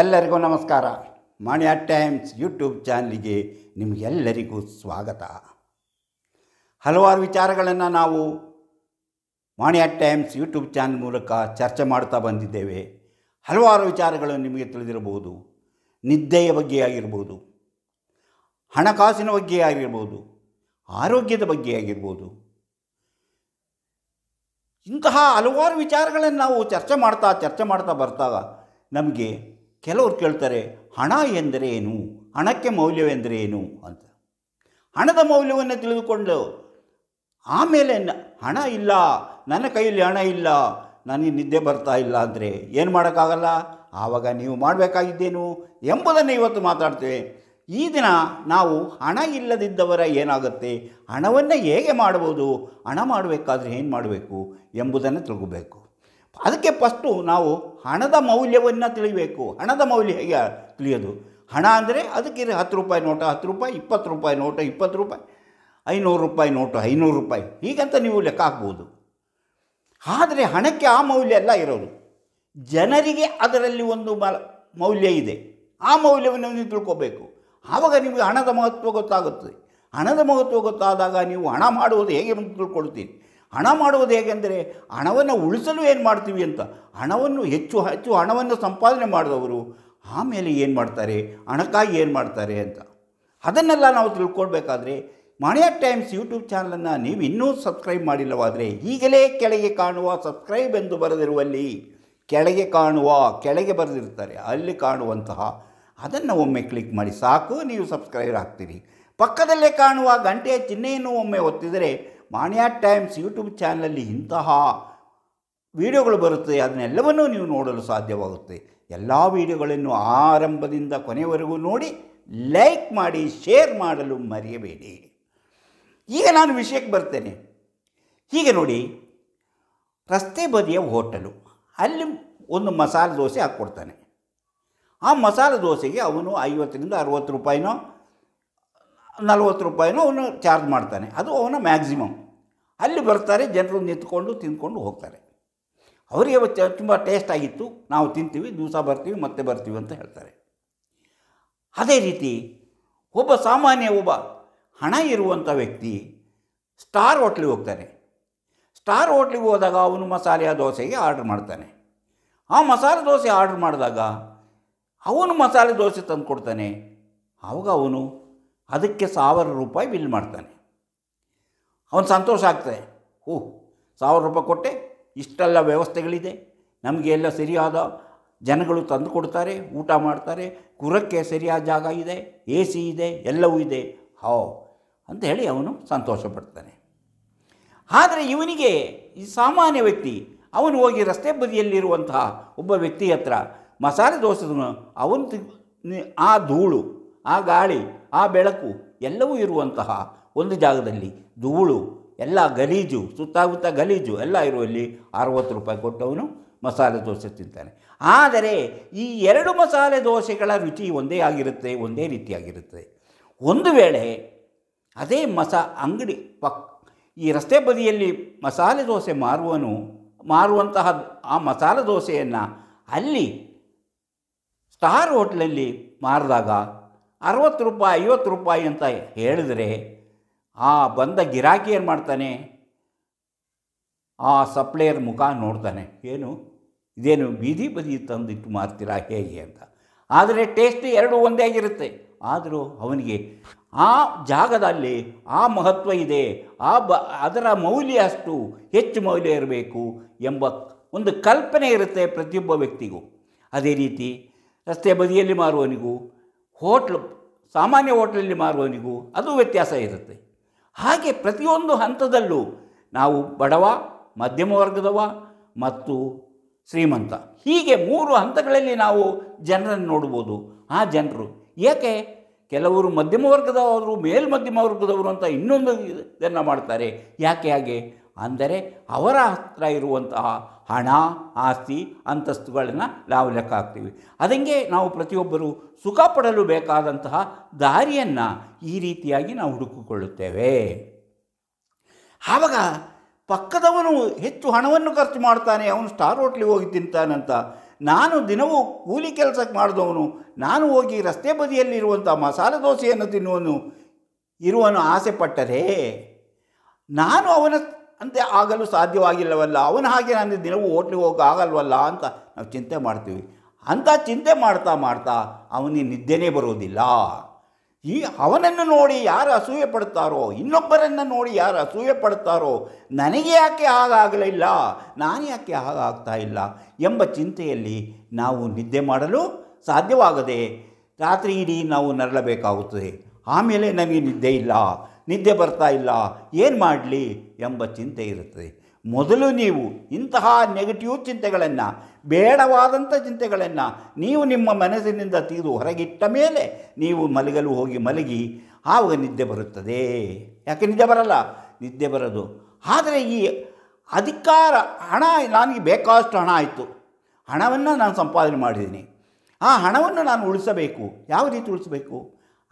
ಎಲ್ಲರಿಗೂ ನಮಸ್ಕಾರ ಮಾಣಿಯ times YouTube ಚಾನಲಿಗೆ ನಿಮಗೆಲ್ಲರಿಗೂ ಸ್ವಾಗತ ಹಲವಾರು ವಿಚಾರಗಳನ್ನು ನಾವು ಮಾಣಿಯ ಟೈಮ್ಸ್ ಯೂಟ್ಯೂಬ್ ಚಾನಲ್ ಮೂಲಕ ಚರ್ಚೆ ಮಾಡ್ತಾ ಬಂದಿದ್ದೇವೆ ಹಲವಾರು ವಿಚಾರಗಳು ನಿಮಗೆ ತಿಳಿದಿರಬಹುದು ನಿದ್ದೆಯ ಬಗ್ಗೆ ಆಗಿರ್ಬೋದು ಹಣಕಾಸಿನ ಬಗ್ಗೆ ಆಗಿರ್ಬೋದು ಆರೋಗ್ಯದ ಬಗ್ಗೆ ಆಗಿರ್ಬೋದು ಇಂತಹ ಹಲವಾರು ವಿಚಾರಗಳನ್ನು ನಾವು ಚರ್ಚೆ ಮಾಡ್ತಾ ಚರ್ಚೆ ಮಾಡ್ತಾ ಬರ್ತಾಗ ನಮಗೆ ಕೆಲವರು ಕೇಳ್ತಾರೆ ಹಣ ಎಂದರೆ ಏನು ಹಣಕ್ಕೆ ಮೌಲ್ಯವೆಂದರೆ ಏನು ಅಂತ ಹಣದ ಮೌಲ್ಯವನ್ನು ತಿಳಿದುಕೊಂಡು ಆಮೇಲೆ ಹಣ ಇಲ್ಲ ನನ್ನ ಕೈಯಲ್ಲಿ ಹಣ ಇಲ್ಲ ನನಗೆ ನಿದ್ದೆ ಬರ್ತಾ ಇಲ್ಲ ಅಂದರೆ ಏನು ಮಾಡೋಕ್ಕಾಗಲ್ಲ ಆವಾಗ ನೀವು ಮಾಡಬೇಕಾಗಿದ್ದೇನು ಎಂಬುದನ್ನು ಇವತ್ತು ಮಾತಾಡ್ತೇವೆ ಈ ದಿನ ನಾವು ಹಣ ಇಲ್ಲದಿದ್ದವರ ಏನಾಗುತ್ತೆ ಹಣವನ್ನು ಹೇಗೆ ಮಾಡ್ಬೋದು ಹಣ ಮಾಡಬೇಕಾದ್ರೆ ಏನು ಮಾಡಬೇಕು ಎಂಬುದನ್ನು ತಿಳ್ಕೋಬೇಕು ಅದಕ್ಕೆ ಫಸ್ಟು ನಾವು ಹಣದ ಮೌಲ್ಯವನ್ನು ತಿಳಿಬೇಕು ಹಣದ ಮೌಲ್ಯ ಹೇಗೆ ತಿಳಿಯೋದು ಹಣ ಅಂದರೆ ಅದಕ್ಕೆ ಹತ್ತು ರೂಪಾಯಿ ನೋಟ ಹತ್ತು ರೂಪಾಯಿ ಇಪ್ಪತ್ತು ರೂಪಾಯಿ ನೋಟ ಇಪ್ಪತ್ತು ರೂಪಾಯಿ ಐನೂರು ರೂಪಾಯಿ ನೋಟು ಐನೂರು ರೂಪಾಯಿ ಹೀಗಂತ ನೀವು ಲೆಕ್ಕ ಹಾಕ್ಬೋದು ಆದರೆ ಹಣಕ್ಕೆ ಆ ಮೌಲ್ಯ ಎಲ್ಲ ಇರೋದು ಜನರಿಗೆ ಅದರಲ್ಲಿ ಒಂದು ಮೌಲ್ಯ ಇದೆ ಆ ಮೌಲ್ಯವನ್ನು ನೀವು ತಿಳ್ಕೋಬೇಕು ಆವಾಗ ನಿಮಗೆ ಹಣದ ಮಹತ್ವ ಗೊತ್ತಾಗುತ್ತದೆ ಹಣದ ಮಹತ್ವ ಗೊತ್ತಾದಾಗ ನೀವು ಹಣ ಮಾಡುವುದು ಹೇಗೆ ತಿಳ್ಕೊಳ್ತೀರಿ ಹಣ ಮಾಡುವುದು ಹೇಗೆಂದರೆ ಹಣವನ್ನು ಉಳಿಸಲು ಏನು ಮಾಡ್ತೀವಿ ಅಂತ ಹಣವನ್ನು ಹೆಚ್ಚು ಹೆಚ್ಚು ಹಣವನ್ನು ಸಂಪಾದನೆ ಮಾಡಿದವರು ಆಮೇಲೆ ಏನು ಮಾಡ್ತಾರೆ ಹಣಕ್ಕಾಗಿ ಏನು ಮಾಡ್ತಾರೆ ಅಂತ ಅದನ್ನೆಲ್ಲ ನಾವು ತಿಳ್ಕೊಳ್ಬೇಕಾದ್ರೆ ಮಣಿಯಾ ಟೈಮ್ಸ್ ಯೂಟ್ಯೂಬ್ ಚಾನಲನ್ನು ನೀವು ಇನ್ನೂ ಸಬ್ಸ್ಕ್ರೈಬ್ ಮಾಡಿಲ್ಲವಾದರೆ ಈಗಲೇ ಕೆಳಗೆ ಕಾಣುವ ಸಬ್ಸ್ಕ್ರೈಬ್ ಎಂದು ಬರೆದಿರುವಲ್ಲಿ ಕೆಳಗೆ ಕಾಣುವ ಕೆಳಗೆ ಬರೆದಿರ್ತಾರೆ ಅಲ್ಲಿ ಕಾಣುವಂತಹ ಅದನ್ನು ಒಮ್ಮೆ ಕ್ಲಿಕ್ ಮಾಡಿ ಸಾಕು ನೀವು ಸಬ್ಸ್ಕ್ರೈಬರ್ ಆಗ್ತೀರಿ ಪಕ್ಕದಲ್ಲೇ ಕಾಣುವ ಗಂಟೆಯ ಚಿಹ್ನೆಯನ್ನು ಒಮ್ಮೆ ಒತ್ತಿದರೆ ಮಾಣ್ಯಾ ಟೈಮ್ಸ್ ಯೂಟ್ಯೂಬ್ ಚಾನಲಲ್ಲಿ ಇಂತಹ ವಿಡಿಯೋಗಳು ಬರುತ್ತೆ ಅದನ್ನೆಲ್ಲವನ್ನೂ ನೀವು ನೋಡಲು ಸಾಧ್ಯವಾಗುತ್ತೆ ಎಲ್ಲ ವಿಡಿಯೋಗಳನ್ನು ಆರಂಭದಿಂದ ಕೊನೆವರೆಗೂ ನೋಡಿ ಲೈಕ್ ಮಾಡಿ ಶೇರ್ ಮಾಡಲು ಮರೆಯಬೇಡಿ ಈಗ ನಾನು ವಿಷಯಕ್ಕೆ ಬರ್ತೇನೆ ಹೀಗೆ ನೋಡಿ ರಸ್ತೆ ಬದಿಯ ಹೋಟೆಲು ಅಲ್ಲಿ ಒಂದು ಮಸಾಲೆ ದೋಸೆ ಹಾಕ್ಕೊಡ್ತಾನೆ ಆ ಮಸಾಲೆ ದೋಸೆಗೆ ಅವನು ಐವತ್ತರಿಂದ ಅರುವತ್ತು ರೂಪಾಯಿನೋ ನಲ್ವತ್ತು ರೂಪಾಯಿನೂ ಅವನು ಚಾರ್ಜ್ ಮಾಡ್ತಾನೆ ಅದು ಅವನ ಮ್ಯಾಕ್ಸಿಮಮ್ ಅಲ್ಲಿ ಬರ್ತಾರೆ ಜನರು ನಿಂತ್ಕೊಂಡು ತಿಂದ್ಕೊಂಡು ಹೋಗ್ತಾರೆ ಅವರಿಗೆ ತುಂಬ ಟೇಸ್ಟ್ ಆಗಿತ್ತು ನಾವು ತಿಂತೀವಿ ದಿವಸ ಬರ್ತೀವಿ ಮತ್ತೆ ಬರ್ತೀವಿ ಅಂತ ಹೇಳ್ತಾರೆ ಅದೇ ರೀತಿ ಒಬ್ಬ ಸಾಮಾನ್ಯ ಒಬ್ಬ ಹಣ ಇರುವಂಥ ವ್ಯಕ್ತಿ ಸ್ಟಾರ್ ಹೋಟ್ಲಿಗೆ ಹೋಗ್ತಾನೆ ಸ್ಟಾರ್ ಹೋಟ್ಲಿಗೆ ಹೋದಾಗ ಅವನು ಮಸಾಲೆಯ ದೋಸೆಗೆ ಆರ್ಡ್ರ್ ಮಾಡ್ತಾನೆ ಆ ಮಸಾಲೆ ದೋಸೆ ಆರ್ಡ್ರ್ ಮಾಡಿದಾಗ ಅವನು ಮಸಾಲೆ ದೋಸೆ ತಂದು ಕೊಡ್ತಾನೆ ಅವಾಗ ಅವನು ಅದಕ್ಕೆ ಸಾವಿರ ರೂಪಾಯಿ ಬಿಲ್ ಮಾಡ್ತಾನೆ ಅವನು ಸಂತೋಷ ಆಗ್ತದೆ ಓಹ್ ಸಾವಿರ ರೂಪಾಯಿ ಕೊಟ್ಟೆ ಇಷ್ಟೆಲ್ಲ ವ್ಯವಸ್ಥೆಗಳಿದೆ ನಮಗೆ ಎಲ್ಲ ಸರಿಯಾದ ಜನಗಳು ತಂದು ಕೊಡ್ತಾರೆ ಊಟ ಮಾಡ್ತಾರೆ ಕುರಕ್ಕೆ ಸರಿಯಾದ ಜಾಗ ಇದೆ ಎ ಸಿ ಇದೆ ಎಲ್ಲವೂ ಇದೆ ಹೋ ಅಂತ ಹೇಳಿ ಅವನು ಸಂತೋಷ ಪಡ್ತಾನೆ ಆದರೆ ಇವನಿಗೆ ಈ ಸಾಮಾನ್ಯ ವ್ಯಕ್ತಿ ಅವನು ಹೋಗಿ ರಸ್ತೆ ಬದಿಯಲ್ಲಿರುವಂತಹ ಒಬ್ಬ ವ್ಯಕ್ತಿ ಹತ್ರ ಮಸಾಲೆ ದೋಸೆ ಅವನು ಆ ಧೂಳು ಆ ಗಾಳಿ ಆ ಬೆಳಕು ಎಲ್ಲವೂ ಇರುವಂತಹ ಒಂದು ಜಾಗದಲ್ಲಿ ಧೂಳು ಎಲ್ಲ ಗಲೀಜು ಸುತ್ತಮುತ್ತ ಗಲೀಜು ಎಲ್ಲ ಇರುವಲ್ಲಿ ಅರವತ್ತು ರೂಪಾಯಿ ಕೊಟ್ಟವನು ಮಸಾಲೆ ದೋಸೆ ತಿಂತಾನೆ ಆದರೆ ಈ ಎರಡು ಮಸಾಲೆ ದೋಸೆಗಳ ರುಚಿ ಒಂದೇ ಆಗಿರುತ್ತೆ ಒಂದೇ ರೀತಿಯಾಗಿರುತ್ತದೆ ಒಂದು ವೇಳೆ ಅದೇ ಮಸಾ ಅಂಗಡಿ ಪಕ್ ಈ ರಸ್ತೆ ಬದಿಯಲ್ಲಿ ಮಸಾಲೆ ದೋಸೆ ಮಾರುವನು ಮಾರುವಂತಹ ಆ ಮಸಾಲೆ ದೋಸೆಯನ್ನು ಅಲ್ಲಿ ಸ್ಟಾರ್ ಹೋಟ್ಲಲ್ಲಿ ಮಾರಿದಾಗ ಅರವತ್ತು ರೂಪಾಯಿ ಐವತ್ತು ರೂಪಾಯಿ ಅಂತ ಹೇಳಿದರೆ ಆ ಬಂದ ಗಿರಾಕಿ ಏನು ಮಾಡ್ತಾನೆ ಆ ಸಪ್ಲೈಯರ್ ಮುಖ ನೋಡ್ತಾನೆ ಏನು ಇದೇನು ಬೀದಿ ಬದಿ ತಂದಿಟ್ಟು ಮಾರ್ತೀರಾ ಹೇಗೆ ಅಂತ ಆದರೆ ಟೇಸ್ಟ್ ಎರಡೂ ಒಂದೇ ಆಗಿರುತ್ತೆ ಆದರೂ ಅವನಿಗೆ ಆ ಜಾಗದಲ್ಲಿ ಆ ಮಹತ್ವ ಇದೆ ಆ ಬ ಅದರ ಮೌಲ್ಯ ಅಷ್ಟು ಹೆಚ್ಚು ಮೌಲ್ಯ ಇರಬೇಕು ಎಂಬ ಒಂದು ಕಲ್ಪನೆ ಇರುತ್ತೆ ಪ್ರತಿಯೊಬ್ಬ ವ್ಯಕ್ತಿಗೂ ಅದೇ ರೀತಿ ರಸ್ತೆ ಬದಿಯಲ್ಲಿ ಮಾರುವವನಿಗೂ ಹೋಟ್ಲು ಸಾಮಾನ್ಯ ಹೋಟ್ಲಲ್ಲಿ ಮಾರುವವನಿಗೂ ಅದು ವ್ಯತ್ಯಾಸ ಇರುತ್ತೆ ಹಾಗೆ ಪ್ರತಿಯೊಂದು ಹಂತದಲ್ಲೂ ನಾವು ಬಡವ ಮಧ್ಯಮ ವರ್ಗದವ ಮತ್ತು ಶ್ರೀಮಂತ ಹೀಗೆ ಮೂರು ಹಂತಗಳಲ್ಲಿ ನಾವು ಜನರನ್ನು ನೋಡ್ಬೋದು ಆ ಜನರು ಏಕೆ ಕೆಲವರು ಮಧ್ಯಮ ವರ್ಗದವರು ಮೇಲ್ಮಧ್ಯಮ ವರ್ಗದವರು ಅಂತ ಇನ್ನೊಂದು ಇದನ್ನು ಮಾಡ್ತಾರೆ ಯಾಕೆ ಹಾಗೆ ಅಂದರೆ ಅವರ ಹತ್ರ ಇರುವಂತಹ ಹಣ ಆಸ್ತಿ ಅಂತಸ್ತುಗಳನ್ನು ನಾವು ಲೆಕ್ಕ ಹಾಕ್ತೀವಿ ಅದಂಗೆ ನಾವು ಪ್ರತಿಯೊಬ್ಬರು ಸುಖ ಪಡಲು ಬೇಕಾದಂತಹ ದಾರಿಯನ್ನು ಈ ರೀತಿಯಾಗಿ ನಾವು ಹುಡುಕಿಕೊಳ್ಳುತ್ತೇವೆ ಆವಾಗ ಪಕ್ಕದವನು ಹೆಚ್ಚು ಹಣವನ್ನು ಖರ್ಚು ಮಾಡ್ತಾನೆ ಅವನು ಸ್ಟಾರ್ ಹೋಟ್ಲಿಗೆ ಹೋಗಿ ತಿಂತಾನಂತ ನಾನು ದಿನವೂ ಕೂಲಿ ಕೆಲಸಕ್ಕೆ ಮಾಡಿದವನು ನಾನು ಹೋಗಿ ರಸ್ತೆ ಬದಿಯಲ್ಲಿರುವಂಥ ಮಸಾಲೆ ದೋಸೆಯನ್ನು ತಿನ್ನುವನು ಇರುವನು ಆಸೆ ಪಟ್ಟರೆ ನಾನು ಅವನ ಅಂತೆ ಆಗಲು ಸಾಧ್ಯವಾಗಿಲ್ಲವಲ್ಲ ಅವನ ಹಾಗೆ ನಾನು ದಿನವೂ ಹೋಟ್ಲಿಗೆ ಹೋಗೋ ಆಗಲ್ವಲ್ಲ ಅಂತ ನಾವು ಚಿಂತೆ ಮಾಡ್ತೀವಿ ಅಂಥ ಚಿಂತೆ ಮಾಡ್ತಾ ಮಾಡ್ತಾ ಅವನಿಗೆ ನಿದ್ದೆನೇ ಬರೋದಿಲ್ಲ ಈ ಅವನನ್ನು ನೋಡಿ ಯಾರು ಅಸೂಯೆ ಪಡ್ತಾರೋ ಇನ್ನೊಬ್ಬರನ್ನು ನೋಡಿ ಯಾರು ಅಸೂಯೆ ಪಡ್ತಾರೋ ನನಗೆ ಯಾಕೆ ಹಾಗಾಗಲಿಲ್ಲ ನಾನು ಯಾಕೆ ಹಾಗಾಗ್ತಾ ಇಲ್ಲ ಎಂಬ ಚಿಂತೆಯಲ್ಲಿ ನಾವು ನಿದ್ದೆ ಮಾಡಲು ಸಾಧ್ಯವಾಗದೆ ರಾತ್ರಿ ಇಡೀ ನಾವು ನರಳಬೇಕಾಗುತ್ತದೆ ಆಮೇಲೆ ನನಗೆ ನಿದ್ದೆ ಇಲ್ಲ ನಿದ್ದೆ ಬರ್ತಾ ಇಲ್ಲ ಏನು ಮಾಡಲಿ ಎಂಬ ಚಿಂತೆ ಇರುತ್ತದೆ ಮೊದಲು ನೀವು ಇಂತಹ ನೆಗೆಟಿವ್ ಚಿಂತೆಗಳನ್ನು ಬೇಡವಾದಂಥ ಚಿಂತೆಗಳನ್ನು ನೀವು ನಿಮ್ಮ ಮನಸ್ಸಿನಿಂದ ತೆಗೆದು ಹೊರಗಿಟ್ಟ ಮೇಲೆ ನೀವು ಮಲಗಲು ಹೋಗಿ ಮಲಗಿ ಆವಾಗ ನಿದ್ದೆ ಬರುತ್ತದೆ ಯಾಕೆ ನಿದ್ದೆ ಬರಲ್ಲ ನಿದ್ದೆ ಬರೋದು ಆದರೆ ಈ ಅಧಿಕಾರ ಹಣ ನನಗೆ ಬೇಕಾದಷ್ಟು ಹಣ ಆಯಿತು ಹಣವನ್ನು ನಾನು ಸಂಪಾದನೆ ಮಾಡಿದ್ದೀನಿ ಆ ಹಣವನ್ನು ನಾನು ಉಳಿಸಬೇಕು ಯಾವ ರೀತಿ ಉಳಿಸಬೇಕು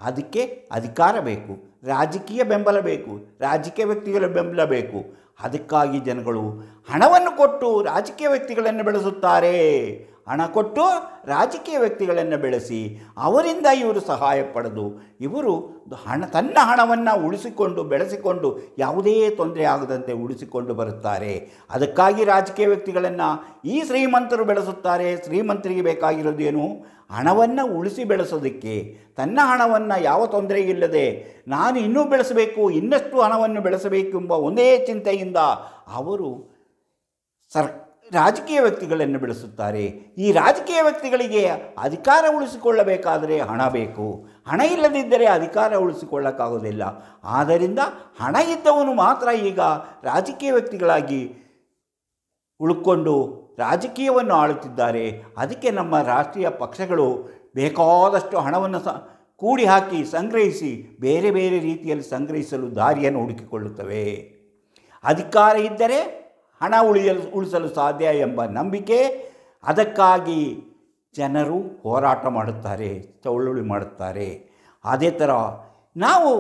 ಅದಕ್ಕೆ ಅಧಿಕಾರ ಬೇಕು ರಾಜಕೀಯ ಬೆಂಬಲ ಬೇಕು ರಾಜಕೀಯ ವ್ಯಕ್ತಿಗಳ ಬೆಂಬಲ ಬೇಕು ಅದಕ್ಕಾಗಿ ಜನಗಳು ಹಣವನ್ನು ಕೊಟ್ಟು ರಾಜಕೀಯ ವ್ಯಕ್ತಿಗಳನ್ನು ಬೆಳೆಸುತ್ತಾರೆ ಹಣ ಕೊಟ್ಟು ರಾಜಕೀಯ ವ್ಯಕ್ತಿಗಳನ್ನು ಬೆಳೆಸಿ ಅವರಿಂದ ಇವರು ಸಹಾಯ ಪಡೆದು ಇವರು ಹಣ ತನ್ನ ಹಣವನ್ನು ಉಳಿಸಿಕೊಂಡು ಬೆಳೆಸಿಕೊಂಡು ಯಾವುದೇ ತೊಂದರೆ ಆಗದಂತೆ ಉಳಿಸಿಕೊಂಡು ಬರುತ್ತಾರೆ ಅದಕ್ಕಾಗಿ ರಾಜಕೀಯ ವ್ಯಕ್ತಿಗಳನ್ನು ಈ ಶ್ರೀಮಂತರು ಬೆಳೆಸುತ್ತಾರೆ ಶ್ರೀಮಂತರಿಗೆ ಬೇಕಾಗಿರೋದೇನು ಹಣವನ್ನು ಉಳಿಸಿ ಬೆಳೆಸೋದಕ್ಕೆ ತನ್ನ ಹಣವನ್ನು ಯಾವ ತೊಂದರೆ ಇಲ್ಲದೆ ನಾನು ಇನ್ನೂ ಬೆಳೆಸಬೇಕು ಇನ್ನಷ್ಟು ಹಣವನ್ನು ಬೆಳೆಸಬೇಕೆಂಬ ಒಂದೇ ಚಿಂತೆಯಿಂದ ಅವರು ಸರ್ ರಾಜಕೀಯ ವ್ಯಕ್ತಿಗಳನ್ನು ಬೆಳೆಸುತ್ತಾರೆ ಈ ರಾಜಕೀಯ ವ್ಯಕ್ತಿಗಳಿಗೆ ಅಧಿಕಾರ ಉಳಿಸಿಕೊಳ್ಳಬೇಕಾದರೆ ಹಣ ಬೇಕು ಹಣ ಇಲ್ಲದಿದ್ದರೆ ಅಧಿಕಾರ ಉಳಿಸಿಕೊಳ್ಳಕ್ಕಾಗೋದಿಲ್ಲ ಆದ್ದರಿಂದ ಹಣ ಇದ್ದವನು ಮಾತ್ರ ಈಗ ರಾಜಕೀಯ ವ್ಯಕ್ತಿಗಳಾಗಿ ಉಳ್ಕೊಂಡು ರಾಜಕೀಯವನ್ನು ಆಳುತ್ತಿದ್ದಾರೆ ಅದಕ್ಕೆ ನಮ್ಮ ರಾಷ್ಟ್ರೀಯ ಪಕ್ಷಗಳು ಬೇಕಾದಷ್ಟು ಹಣವನ್ನು ಸ ಕೂಡಿ ಹಾಕಿ ಸಂಗ್ರಹಿಸಿ ಬೇರೆ ಬೇರೆ ರೀತಿಯಲ್ಲಿ ಸಂಗ್ರಹಿಸಲು ದಾರಿಯನ್ನು ಹುಡುಕಿಕೊಳ್ಳುತ್ತವೆ ಅಧಿಕಾರ ಇದ್ದರೆ ಹಣ ಉಳಿಯಲು ಉಳಿಸಲು ಸಾಧ್ಯ ಎಂಬ ನಂಬಿಕೆ ಅದಕ್ಕಾಗಿ ಜನರು ಹೋರಾಟ ಮಾಡುತ್ತಾರೆ ಚಳುವಳಿ ಮಾಡುತ್ತಾರೆ ಅದೇ ಥರ ನಾವು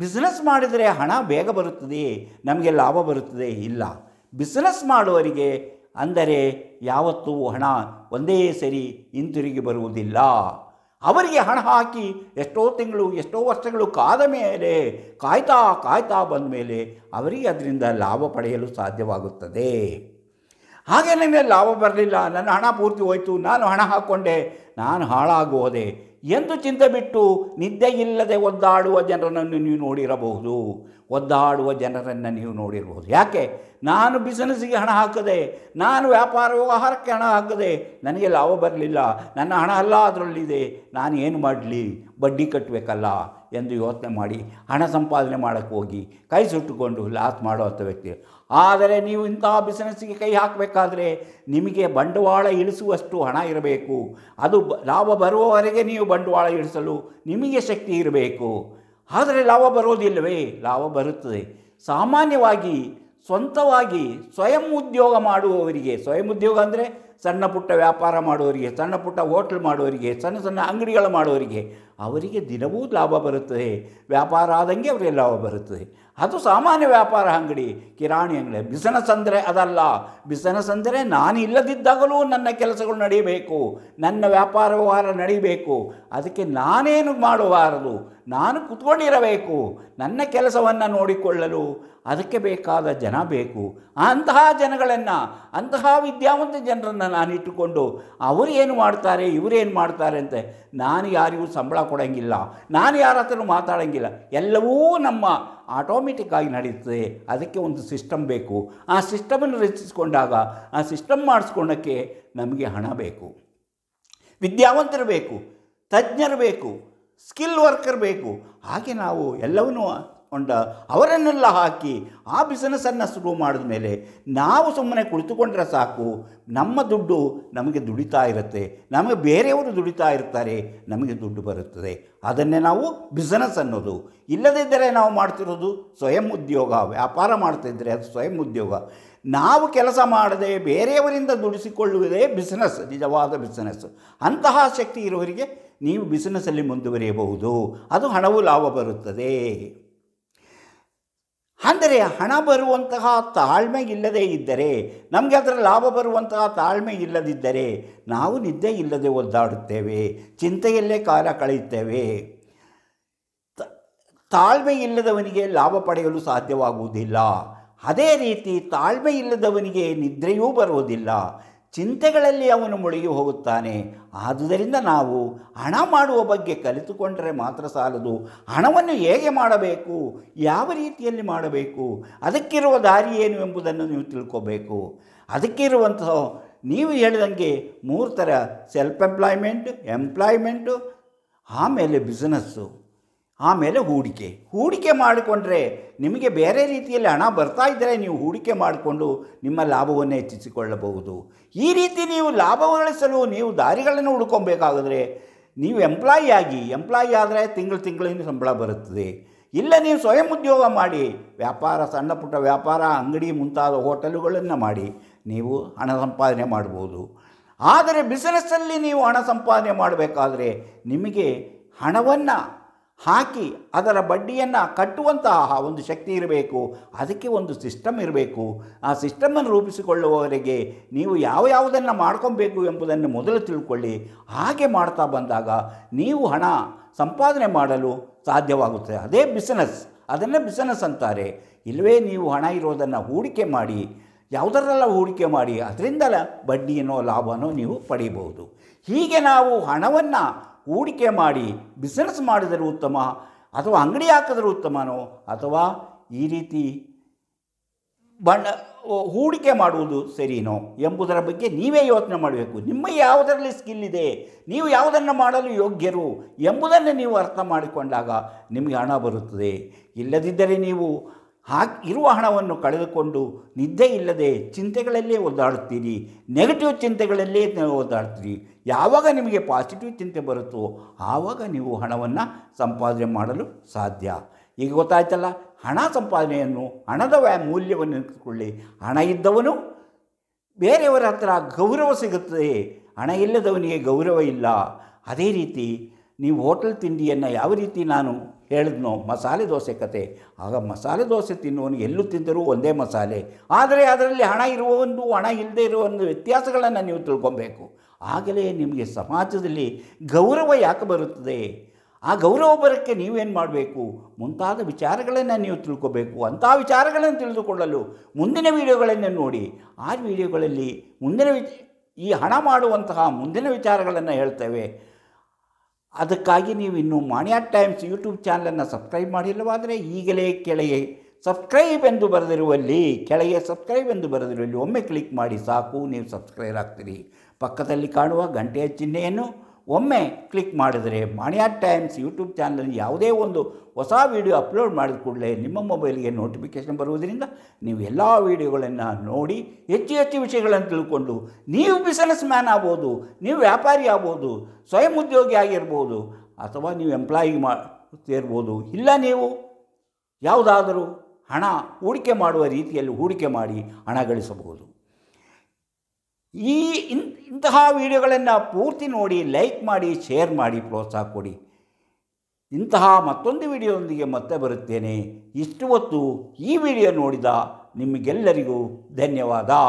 ಬಿಸ್ನೆಸ್ ಮಾಡಿದರೆ ಹಣ ಬೇಗ ಬರುತ್ತದೆ ನಮಗೆ ಲಾಭ ಬರುತ್ತದೆ ಇಲ್ಲ ಬಿಸ್ನೆಸ್ ಮಾಡುವವರಿಗೆ ಅಂದರೆ ಯಾವತ್ತೂ ಹಣ ಒಂದೇ ಸರಿ ಹಿಂತಿರುಗಿ ಬರುವುದಿಲ್ಲ ಅವರಿಗೆ ಹಣ ಹಾಕಿ ಎಷ್ಟೋ ತಿಂಗಳು ಎಷ್ಟೋ ವರ್ಷಗಳು ಕಾದ ಮೇಲೆ ಕಾಯ್ತಾ ಕಾಯ್ತಾ ಬಂದ ಮೇಲೆ ಅವರಿಗೆ ಅದರಿಂದ ಲಾಭ ಪಡೆಯಲು ಸಾಧ್ಯವಾಗುತ್ತದೆ ಹಾಗೆ ನನಗೆ ಲಾಭ ಬರಲಿಲ್ಲ ನನ್ನ ಹಣ ಪೂರ್ತಿ ಹೋಯಿತು ನಾನು ಹಣ ಹಾಕ್ಕೊಂಡೆ ನಾನು ಹಾಳಾಗೋದೆ ಎಂದು ಚಿಂತೆ ಬಿಟ್ಟು ನಿದ್ದೆ ಇಲ್ಲದೆ ಒದ್ದಾಡುವ ಜನರನ್ನು ನೀವು ನೋಡಿರಬಹುದು ಒದ್ದಾಡುವ ಜನರನ್ನು ನೀವು ನೋಡಿರಬಹುದು ಯಾಕೆ ನಾನು ಬಿಸ್ನೆಸ್ಸಿಗೆ ಹಣ ಹಾಕದೆ ನಾನು ವ್ಯಾಪಾರ ವ್ಯವಹಾರಕ್ಕೆ ಹಣ ಹಾಕದೆ ನನಗೆ ಲಾಭ ಬರಲಿಲ್ಲ ನನ್ನ ಹಣ ಎಲ್ಲ ಅದರಲ್ಲಿದೆ ನಾನು ಏನು ಮಾಡಲಿ ಬಡ್ಡಿ ಕಟ್ಟಬೇಕಲ್ಲ ಎಂದು ಯೋಚನೆ ಮಾಡಿ ಹಣ ಸಂಪಾದನೆ ಮಾಡೋಕ್ಕೆ ಹೋಗಿ ಕೈ ಸುಟ್ಟುಕೊಂಡು ಲಾಸ್ ಮಾಡುವಂಥ ವ್ಯಕ್ತಿ ಆದರೆ ನೀವು ಇಂಥ ಬಿಸ್ನೆಸ್ಸಿಗೆ ಕೈ ಹಾಕಬೇಕಾದ್ರೆ ನಿಮಗೆ ಬಂಡವಾಳ ಇಳಿಸುವಷ್ಟು ಹಣ ಇರಬೇಕು ಅದು ಲಾಭ ಬರುವವರೆಗೆ ನೀವು ಬಂಡವಾಳ ಇಳಿಸಲು ನಿಮಗೆ ಶಕ್ತಿ ಇರಬೇಕು ಆದರೆ ಲಾಭ ಬರೋದಿಲ್ಲವೇ ಲಾಭ ಬರುತ್ತದೆ ಸಾಮಾನ್ಯವಾಗಿ ಸ್ವಂತವಾಗಿ ಸ್ವಯಂ ಉದ್ಯೋಗ ಮಾಡುವವರಿಗೆ ಸ್ವಯಂ ಉದ್ಯೋಗ ಅಂದರೆ ಸಣ್ಣ ಪುಟ್ಟ ವ್ಯಾಪಾರ ಮಾಡುವವರಿಗೆ ಸಣ್ಣ ಪುಟ್ಟ ಹೋಟ್ಲ್ ಮಾಡುವವರಿಗೆ ಸಣ್ಣ ಸಣ್ಣ ಅಂಗಡಿಗಳು ಮಾಡುವವರಿಗೆ ಅವರಿಗೆ ದಿನವೂ ಲಾಭ ಬರುತ್ತದೆ ವ್ಯಾಪಾರ ಆದಂಗೆ ಅವರಿಗೆ ಲಾಭ ಬರುತ್ತದೆ ಅದು ಸಾಮಾನ್ಯ ವ್ಯಾಪಾರ ಅಂಗಡಿ ಕಿರಾಣಿ ಅಂಗಡಿ ಬಿಸಿನೆಸ್ ಅಂದರೆ ಅದಲ್ಲ ಬಿಸಿನೆಸ್ ಅಂದರೆ ನಾನು ಇಲ್ಲದಿದ್ದಾಗಲೂ ನನ್ನ ಕೆಲಸಗಳು ನಡೀಬೇಕು ನನ್ನ ವ್ಯಾಪಾರ ವ್ಯವಹಾರ ನಡೀಬೇಕು ಅದಕ್ಕೆ ನಾನೇನು ಮಾಡಬಾರದು ನಾನು ಕುತ್ಕೊಂಡಿರಬೇಕು ನನ್ನ ಕೆಲಸವನ್ನು ನೋಡಿಕೊಳ್ಳಲು ಅದಕ್ಕೆ ಬೇಕಾದ ಜನ ಬೇಕು ಅಂತಹ ಜನಗಳನ್ನು ಅಂತಹ ವಿದ್ಯಾವಂತ ಜನರನ್ನು ನಾನು ಇಟ್ಟುಕೊಂಡು ಅವರು ಏನು ಮಾಡ್ತಾರೆ ಇವರೇನು ಮಾಡ್ತಾರೆ ಅಂತ ನಾನು ಯಾರಿಗೂ ಸಂಬಳ ಕೊಡೋಂಗಿಲ್ಲ ನಾನು ಯಾರ ಹತ್ರ ಮಾತಾಡೋಂಗಿಲ್ಲ ಎಲ್ಲವೂ ನಮ್ಮ ಆಟೋಮೆಟಿಕ್ಕಾಗಿ ನಡೆಯುತ್ತದೆ ಅದಕ್ಕೆ ಒಂದು ಸಿಸ್ಟಮ್ ಬೇಕು ಆ ಸಿಸ್ಟಮನ್ನು ರಚಿಸಿಕೊಂಡಾಗ ಆ ಸಿಸ್ಟಮ್ ಮಾಡಿಸ್ಕೊಳ್ಳೋಕ್ಕೆ ನಮಗೆ ಹಣ ಬೇಕು ವಿದ್ಯಾವಂತರು ಬೇಕು ತಜ್ಞರು ಬೇಕು ಸ್ಕಿಲ್ ವರ್ಕರ್ ಬೇಕು ಹಾಗೆ ನಾವು ಎಲ್ಲವನ್ನೂ ಉಂಡ ಅವರನ್ನೆಲ್ಲ ಹಾಕಿ ಆ ಬಿಸ್ನೆಸ್ಸನ್ನು ಶುರು ಮಾಡಿದ ಮೇಲೆ ನಾವು ಸುಮ್ಮನೆ ಕುಳಿತುಕೊಂಡ್ರೆ ಸಾಕು ನಮ್ಮ ದುಡ್ಡು ನಮಗೆ ದುಡಿತಾ ಇರುತ್ತೆ ನಮಗೆ ಬೇರೆಯವರು ದುಡಿತಾ ಇರ್ತಾರೆ ನಮಗೆ ದುಡ್ಡು ಬರುತ್ತದೆ ಅದನ್ನೇ ನಾವು ಬಿಸ್ನೆಸ್ ಅನ್ನೋದು ಇಲ್ಲದಿದ್ದರೆ ನಾವು ಮಾಡ್ತಿರೋದು ಸ್ವಯಂ ಉದ್ಯೋಗ ವ್ಯಾಪಾರ ಮಾಡ್ತಿದ್ದರೆ ಅದು ಸ್ವಯಂ ಉದ್ಯೋಗ ನಾವು ಕೆಲಸ ಮಾಡದೆ ಬೇರೆಯವರಿಂದ ದುಡಿಸಿಕೊಳ್ಳುವುದೇ ಬಿಸ್ನೆಸ್ ನಿಜವಾದ ಬಿಸ್ನೆಸ್ ಅಂತಹ ಶಕ್ತಿ ಇರುವವರಿಗೆ ನೀವು ಬಿಸ್ನೆಸ್ಸಲ್ಲಿ ಮುಂದುವರಿಯಬಹುದು ಅದು ಹಣವು ಲಾಭ ಬರುತ್ತದೆ ಅಂದರೆ ಹಣ ಬರುವಂತಹ ತಾಳ್ಮೆ ಇಲ್ಲದೇ ಇದ್ದರೆ ನಮಗೆ ಅದರ ಲಾಭ ಬರುವಂತಹ ತಾಳ್ಮೆ ಇಲ್ಲದಿದ್ದರೆ ನಾವು ನಿದ್ದೆ ಇಲ್ಲದೆ ಒದ್ದಾಡುತ್ತೇವೆ ಚಿಂತೆಯಲ್ಲೇ ಕಾಲ ಕಳೆಯುತ್ತೇವೆ ತಾಳ್ಮೆ ಇಲ್ಲದವನಿಗೆ ಲಾಭ ಪಡೆಯಲು ಸಾಧ್ಯವಾಗುವುದಿಲ್ಲ ಅದೇ ರೀತಿ ತಾಳ್ಮೆ ಇಲ್ಲದವನಿಗೆ ನಿದ್ರೆಯೂ ಬರುವುದಿಲ್ಲ ಚಿಂತೆಗಳಲ್ಲಿ ಅವನು ಮುಳುಗಿ ಹೋಗುತ್ತಾನೆ ಆದುದರಿಂದ ನಾವು ಹಣ ಮಾಡುವ ಬಗ್ಗೆ ಕಲಿತುಕೊಂಡರೆ ಮಾತ್ರ ಸಾಲದು ಹಣವನ್ನು ಹೇಗೆ ಮಾಡಬೇಕು ಯಾವ ರೀತಿಯಲ್ಲಿ ಮಾಡಬೇಕು ಅದಕ್ಕಿರುವ ದಾರಿ ಏನು ಎಂಬುದನ್ನು ನೀವು ತಿಳ್ಕೋಬೇಕು ಅದಕ್ಕಿರುವಂತಹ ನೀವು ಹೇಳಿದಂಗೆ ಮೂರು ಥರ ಸೆಲ್ಫ್ ಎಂಪ್ಲಾಯ್ಮೆಂಟ್ ಎಂಪ್ಲಾಯ್ಮೆಂಟು ಆಮೇಲೆ ಬಿಸ್ನೆಸ್ಸು ಆಮೇಲೆ ಹೂಡಿಕೆ ಹೂಡಿಕೆ ಮಾಡಿಕೊಂಡ್ರೆ ನಿಮಗೆ ಬೇರೆ ರೀತಿಯಲ್ಲಿ ಹಣ ಬರ್ತಾ ಇದ್ದರೆ ನೀವು ಹೂಡಿಕೆ ಮಾಡಿಕೊಂಡು ನಿಮ್ಮ ಲಾಭವನ್ನು ಹೆಚ್ಚಿಸಿಕೊಳ್ಳಬಹುದು ಈ ರೀತಿ ನೀವು ಲಾಭ ಗಳಿಸಲು ನೀವು ದಾರಿಗಳನ್ನು ಹುಡ್ಕೊಬೇಕಾದರೆ ನೀವು ಎಂಪ್ಲಾಯಿ ಆಗಿ ಎಂಪ್ಲಾಯಿ ಆದರೆ ತಿಂಗಳು ತಿಂಗಳಿನ ಸಂಬಳ ಬರುತ್ತದೆ ಇಲ್ಲ ನೀವು ಸ್ವಯಂ ಉದ್ಯೋಗ ಮಾಡಿ ವ್ಯಾಪಾರ ಸಣ್ಣ ಪುಟ್ಟ ವ್ಯಾಪಾರ ಅಂಗಡಿ ಮುಂತಾದ ಹೋಟೆಲುಗಳನ್ನು ಮಾಡಿ ನೀವು ಹಣ ಸಂಪಾದನೆ ಮಾಡ್ಬೋದು ಆದರೆ ಬಿಸ್ನೆಸ್ಸಲ್ಲಿ ನೀವು ಹಣ ಸಂಪಾದನೆ ಮಾಡಬೇಕಾದ್ರೆ ನಿಮಗೆ ಹಣವನ್ನು ಹಾಕಿ ಅದರ ಬಡ್ಡಿಯನ್ನು ಕಟ್ಟುವಂತಹ ಒಂದು ಶಕ್ತಿ ಇರಬೇಕು ಅದಕ್ಕೆ ಒಂದು ಸಿಸ್ಟಮ್ ಇರಬೇಕು ಆ ಸಿಸ್ಟಮನ್ನು ರೂಪಿಸಿಕೊಳ್ಳುವವರೆಗೆ ನೀವು ಯಾವ ಯಾವುದನ್ನು ಮಾಡ್ಕೊಬೇಕು ಎಂಬುದನ್ನು ಮೊದಲು ತಿಳ್ಕೊಳ್ಳಿ ಹಾಗೆ ಮಾಡ್ತಾ ಬಂದಾಗ ನೀವು ಹಣ ಸಂಪಾದನೆ ಮಾಡಲು ಸಾಧ್ಯವಾಗುತ್ತದೆ ಅದೇ ಬಿಸಿನೆಸ್ ಅದನ್ನು ಬಿಸಿನೆಸ್ ಅಂತಾರೆ ಇಲ್ಲವೇ ನೀವು ಹಣ ಇರೋದನ್ನು ಹೂಡಿಕೆ ಮಾಡಿ ಯಾವುದರಲ್ಲ ಹೂಡಿಕೆ ಮಾಡಿ ಅದರಿಂದಲ ಬಡ್ಡಿಯನ್ನೋ ಲಾಭನೋ ನೀವು ಪಡೆಯಬಹುದು ಹೀಗೆ ನಾವು ಹಣವನ್ನು ಹೂಡಿಕೆ ಮಾಡಿ ಬಿಸ್ನೆಸ್ ಮಾಡಿದರೆ ಉತ್ತಮ ಅಥವಾ ಅಂಗಡಿ ಹಾಕಿದ್ರೆ ಉತ್ತಮನೋ ಅಥವಾ ಈ ರೀತಿ ಬಣ್ಣ ಹೂಡಿಕೆ ಮಾಡುವುದು ಸರಿನೋ ಎಂಬುದರ ಬಗ್ಗೆ ನೀವೇ ಯೋಚನೆ ಮಾಡಬೇಕು ನಿಮ್ಮ ಯಾವುದರಲ್ಲಿ ಸ್ಕಿಲ್ ಇದೆ ನೀವು ಯಾವುದನ್ನು ಮಾಡಲು ಯೋಗ್ಯರು ಎಂಬುದನ್ನು ನೀವು ಅರ್ಥ ಮಾಡಿಕೊಂಡಾಗ ನಿಮಗೆ ಹಣ ಬರುತ್ತದೆ ಇಲ್ಲದಿದ್ದರೆ ನೀವು ಹಾಕಿ ಇರುವ ಹಣವನ್ನು ಕಳೆದುಕೊಂಡು ನಿದ್ದೆ ಇಲ್ಲದೆ ಚಿಂತೆಗಳಲ್ಲೇ ಒದ್ದಾಡುತ್ತೀರಿ ನೆಗೆಟಿವ್ ಚಿಂತೆಗಳಲ್ಲೇ ಒದ್ದಾಡ್ತೀರಿ ಯಾವಾಗ ನಿಮಗೆ ಪಾಸಿಟಿವ್ ಚಿಂತೆ ಬರುತ್ತೋ ಆವಾಗ ನೀವು ಹಣವನ್ನು ಸಂಪಾದನೆ ಮಾಡಲು ಸಾಧ್ಯ ಈಗ ಗೊತ್ತಾಯ್ತಲ್ಲ ಹಣ ಸಂಪಾದನೆಯನ್ನು ಹಣದ ವ್ಯಾ ಮೌಲ್ಯವನ್ನು ನೆನೆದುಕೊಳ್ಳಿ ಹಣ ಇದ್ದವನು ಬೇರೆಯವರ ಹತ್ರ ಗೌರವ ಸಿಗುತ್ತದೆ ಹಣ ಇಲ್ಲದವನಿಗೆ ಗೌರವ ಇಲ್ಲ ಅದೇ ರೀತಿ ನೀವು ಹೋಟೆಲ್ ತಿಂಡಿಯನ್ನು ಯಾವ ರೀತಿ ನಾನು ಹೇಳಿದ್ನೋ ಮಸಾಲೆ ದೋಸೆ ಕತೆ ಆಗ ಮಸಾಲೆ ದೋಸೆ ತಿನ್ನುವನು ಎಲ್ಲೂ ತಿಂದರೂ ಒಂದೇ ಮಸಾಲೆ ಆದರೆ ಅದರಲ್ಲಿ ಹಣ ಇರುವ ಒಂದು ಹಣ ಇಲ್ಲದೆ ಇರುವ ಒಂದು ವ್ಯತ್ಯಾಸಗಳನ್ನು ನೀವು ತಿಳ್ಕೊಬೇಕು ಆಗಲೇ ನಿಮಗೆ ಸಮಾಜದಲ್ಲಿ ಗೌರವ ಯಾಕೆ ಬರುತ್ತದೆ ಆ ಗೌರವ ಬರೋಕ್ಕೆ ನೀವೇನು ಮಾಡಬೇಕು ಮುಂತಾದ ವಿಚಾರಗಳನ್ನು ನೀವು ತಿಳ್ಕೋಬೇಕು ಅಂಥ ವಿಚಾರಗಳನ್ನು ತಿಳಿದುಕೊಳ್ಳಲು ಮುಂದಿನ ವಿಡಿಯೋಗಳನ್ನು ನೋಡಿ ಆ ವಿಡಿಯೋಗಳಲ್ಲಿ ಮುಂದಿನ ವಿ ಈ ಹಣ ಮಾಡುವಂತಹ ಮುಂದಿನ ವಿಚಾರಗಳನ್ನು ಹೇಳ್ತೇವೆ ಅದಕ್ಕಾಗಿ ನೀವು ಇನ್ನೂ ಮಾಣಿಯಾ ಟೈಮ್ಸ್ ಯೂಟ್ಯೂಬ್ ಚಾನಲನ್ನು ಸಬ್ಸ್ಕ್ರೈಬ್ ಮಾಡಿಲ್ಲವಾದರೆ ಈಗಲೇ ಕೆಳಗೆ ಸಬ್ಸ್ಕ್ರೈಬ್ ಎಂದು ಬರೆದಿರುವಲ್ಲಿ ಕೆಳಗೆ ಸಬ್ಸ್ಕ್ರೈಬ್ ಎಂದು ಬರೆದಿರುವಲ್ಲಿ ಒಮ್ಮೆ ಕ್ಲಿಕ್ ಮಾಡಿ ಸಾಕು ನೀವು ಸಬ್ಸ್ಕ್ರೈಬ್ ಆಗ್ತೀರಿ ಪಕ್ಕದಲ್ಲಿ ಕಾಣುವ ಗಂಟೆಯ ಚಿಹ್ನೆಯನ್ನು ಒಮ್ಮೆ ಕ್ಲಿಕ್ ಮಾಡಿದರೆ ಮಾಣಿಯಾರ್ ಟೈಮ್ಸ್ ಯೂಟ್ಯೂಬ್ ಚಾನಲಲ್ಲಿ ಯಾವುದೇ ಒಂದು ಹೊಸ ವೀಡಿಯೋ ಅಪ್ಲೋಡ್ ಮಾಡಿದ ಕೂಡಲೇ ನಿಮ್ಮ ಮೊಬೈಲ್ಗೆ ನೋಟಿಫಿಕೇಷನ್ ಬರುವುದರಿಂದ ನೀವು ಎಲ್ಲ ವೀಡಿಯೋಗಳನ್ನು ನೋಡಿ ಹೆಚ್ಚು ಹೆಚ್ಚು ವಿಷಯಗಳನ್ನು ತಿಳ್ಕೊಂಡು ನೀವು ಬಿಸ್ನೆಸ್ ಮ್ಯಾನ್ ಆಗ್ಬೋದು ನೀವು ವ್ಯಾಪಾರಿ ಆಗ್ಬೋದು ಸ್ವಯಂ ಉದ್ಯೋಗಿ ಆಗಿರ್ಬೋದು ಅಥವಾ ನೀವು ಎಂಪ್ಲಾಯಿ ಮಾಡ್ತಿರ್ಬೋದು ಇಲ್ಲ ನೀವು ಯಾವುದಾದರೂ ಹಣ ಹೂಡಿಕೆ ಮಾಡುವ ರೀತಿಯಲ್ಲಿ ಹೂಡಿಕೆ ಮಾಡಿ ಹಣ ಗಳಿಸಬಹುದು ಈ ಇನ್ ಇಂತಹ ವಿಡಿಯೋಗಳನ್ನು ಪೂರ್ತಿ ನೋಡಿ ಲೈಕ್ ಮಾಡಿ ಶೇರ್ ಮಾಡಿ ಪ್ರೋತ್ಸಾಹ ಕೊಡಿ ಇಂತಹ ಮತ್ತೊಂದು ವಿಡಿಯೋದೊಂದಿಗೆ ಮತ್ತೆ ಬರುತ್ತೇನೆ ಇಷ್ಟು ಹೊತ್ತು ಈ ವಿಡಿಯೋ ನೋಡಿದ ನಿಮಗೆಲ್ಲರಿಗೂ ಧನ್ಯವಾದ